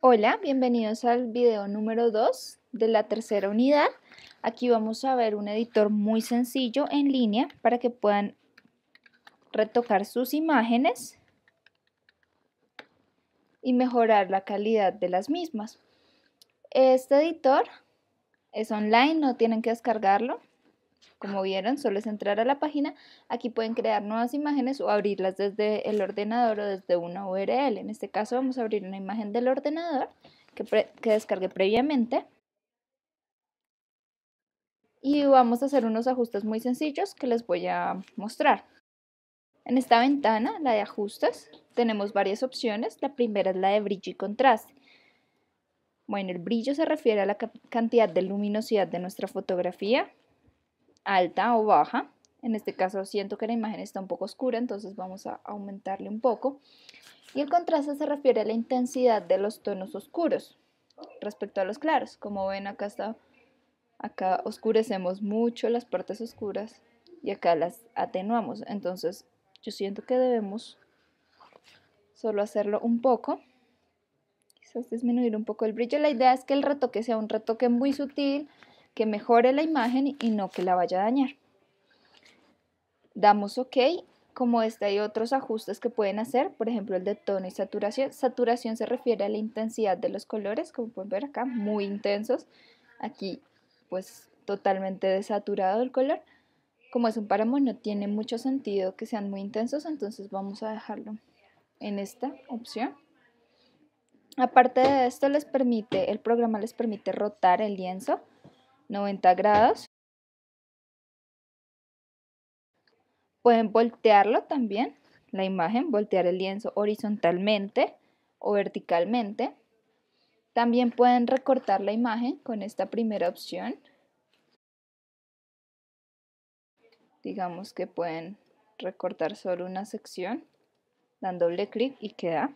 Hola, bienvenidos al video número 2 de la tercera unidad. Aquí vamos a ver un editor muy sencillo en línea para que puedan retocar sus imágenes y mejorar la calidad de las mismas. Este editor es online, no tienen que descargarlo. Como vieron, solo es entrar a la página. Aquí pueden crear nuevas imágenes o abrirlas desde el ordenador o desde una URL. En este caso vamos a abrir una imagen del ordenador que, descargué previamente. Y vamos a hacer unos ajustes muy sencillos que les voy a mostrar. En esta ventana, la de ajustes, tenemos varias opciones. La primera es la de brillo y contraste. Bueno, el brillo se refiere a la cantidad de luminosidad de nuestra fotografía alta o baja. En este caso siento que la imagen está un poco oscura, entonces vamos a aumentarle un poco. Y el contraste se refiere a la intensidad de los tonos oscuros respecto a los claros. Como ven acá está, acá oscurecemos mucho las partes oscuras y acá las atenuamos. Entonces yo siento que debemos solo hacerlo un poco. Quizás disminuir un poco el brillo. La idea es que el retoque sea un retoque muy sutil que mejore la imagen y no que la vaya a dañar. Damos OK, como este hay otros ajustes que pueden hacer, por ejemplo el de tono y saturación. Saturación se refiere a la intensidad de los colores, como pueden ver acá, muy intensos. Aquí pues totalmente desaturado el color. Como es un páramo no tiene mucho sentido que sean muy intensos, entonces vamos a dejarlo en esta opción. Aparte de esto, les permite, el programa les permite rotar el lienzo 90 grados. Pueden voltearlo también, la imagen, voltear el lienzo horizontalmente o verticalmente. También pueden recortar la imagen con esta primera opción. Digamos que pueden recortar solo una sección, dan doble clic y queda.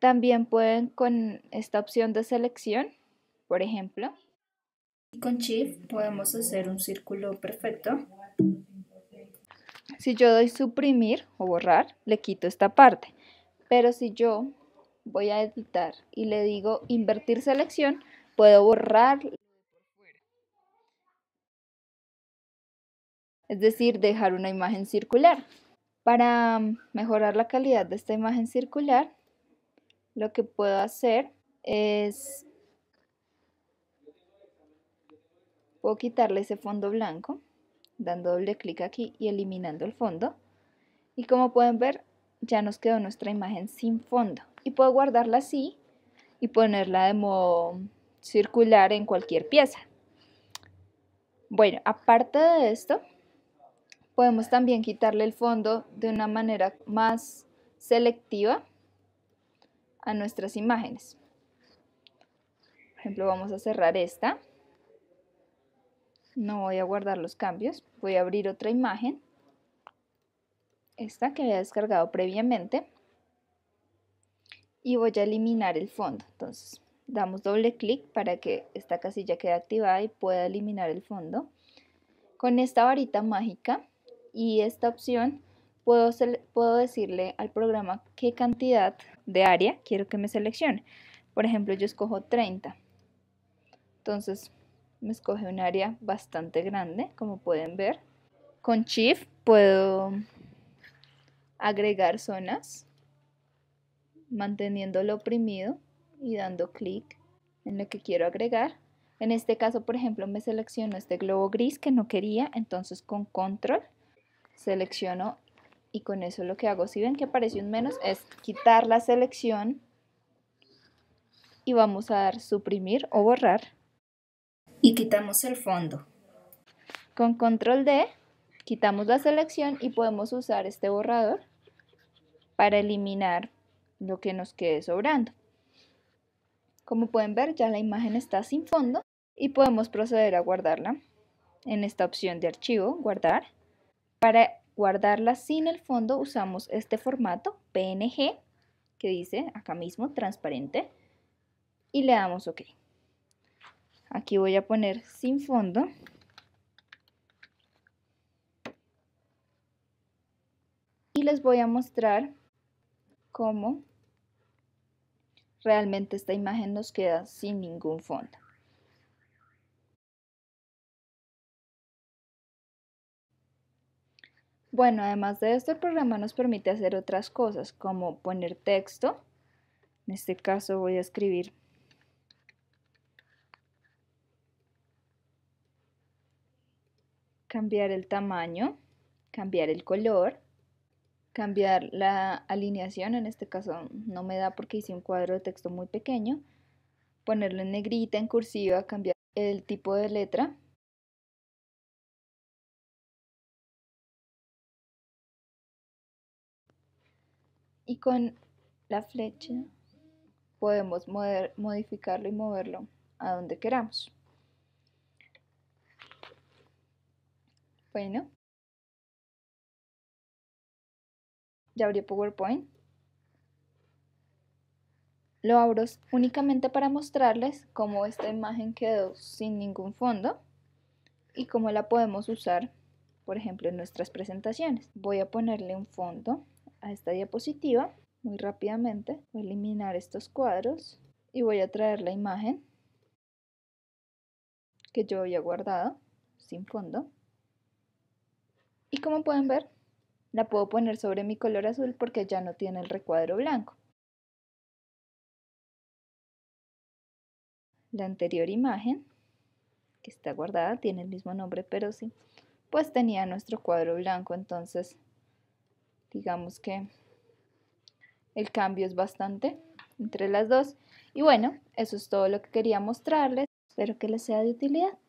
También pueden con esta opción de selección por ejemplo. Con shift podemos hacer un círculo perfecto. Si yo doy suprimir o borrar, le quito esta parte. Pero si yo voy a editar y le digo invertir selección, puedo borrar. Es decir, dejar una imagen circular. Para mejorar la calidad de esta imagen circular, lo que puedo hacer es Puedo quitarle ese fondo blanco, dando doble clic aquí y eliminando el fondo. Y como pueden ver, ya nos quedó nuestra imagen sin fondo. Y puedo guardarla así y ponerla de modo circular en cualquier pieza. Bueno, aparte de esto, podemos también quitarle el fondo de una manera más selectiva a nuestras imágenes. Por ejemplo, vamos a cerrar esta. No voy a guardar los cambios. Voy a abrir otra imagen. Esta que había descargado previamente. Y voy a eliminar el fondo. Entonces, damos doble clic para que esta casilla quede activada y pueda eliminar el fondo. Con esta varita mágica y esta opción puedo, puedo decirle al programa qué cantidad de área quiero que me seleccione. Por ejemplo, yo escojo 30. Entonces me escoge un área bastante grande, como pueden ver. Con Shift puedo agregar zonas manteniéndolo oprimido y dando clic en lo que quiero agregar. En este caso, por ejemplo, me selecciono este globo gris que no quería, entonces con control selecciono y con eso lo que hago, si ven que aparece un menos, es quitar la selección y vamos a dar suprimir o borrar y quitamos el fondo. Con control D quitamos la selección y podemos usar este borrador para eliminar lo que nos quede sobrando. Como pueden ver ya la imagen está sin fondo y podemos proceder a guardarla en esta opción de archivo, guardar. Para guardarla sin el fondo usamos este formato PNG que dice acá mismo transparente y le damos OK. Aquí voy a poner sin fondo. Y les voy a mostrar cómo realmente esta imagen nos queda sin ningún fondo. Bueno, además de esto, el programa nos permite hacer otras cosas, como poner texto. En este caso voy a escribir cambiar el tamaño, cambiar el color, cambiar la alineación, en este caso no me da porque hice un cuadro de texto muy pequeño, ponerlo en negrita, en cursiva, cambiar el tipo de letra. Y con la flecha podemos modificarlo y moverlo a donde queramos. Bueno. Ya abrí PowerPoint. Lo abro únicamente para mostrarles cómo esta imagen quedó sin ningún fondo y cómo la podemos usar, por ejemplo, en nuestras presentaciones. Voy a ponerle un fondo a esta diapositiva muy rápidamente. Voy a eliminar estos cuadros y voy a traer la imagen que yo había guardado sin fondo. Y como pueden ver, la puedo poner sobre mi color azul porque ya no tiene el recuadro blanco. La anterior imagen, que está guardada, tiene el mismo nombre, pero sí, pues tenía nuestro cuadro blanco, entonces digamos que el cambio es bastante entre las dos. Y bueno, eso es todo lo que quería mostrarles. Espero que les sea de utilidad.